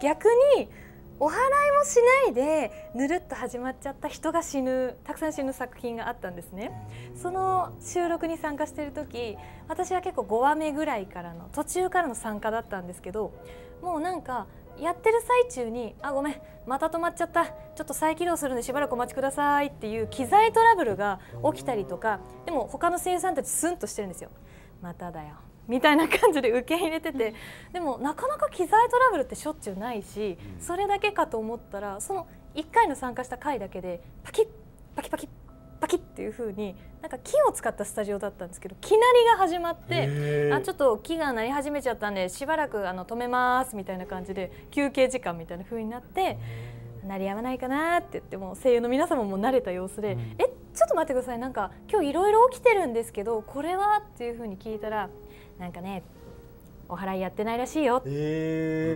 逆にお祓いもしないでぬるっと始まっちゃった人が死ぬたくさん死ぬ作品があったんですねその収録に参加してる時私は結構5話目ぐらいからの途中からの参加だったんですけどもうなんかやってる最中に「あごめんまた止まっちゃったちょっと再起動するんでしばらくお待ちください」っていう機材トラブルが起きたりとかでも他の声優さんたちスンとしてるんですよ。まただよみたいな感じで受け入れてて、でもなかなか機材トラブルってしょっちゅうないし、それだけかと思ったらその1回の参加した回だけでパキッパキパキッパキッっていう風になんか木を使ったスタジオだったんですけど木なりが始まってあちょっと木が鳴り始めちゃったんでしばらくあの止めますみたいな感じで休憩時間みたいな風になって鳴りやまないかなって言っても声優の皆様も慣れた様子で、うん、えちょっと待ってくださいなんか今日いろいろ起きてるんですけどこれはっていう風に聞いたらなんかねお祓いやってないらしいよ、え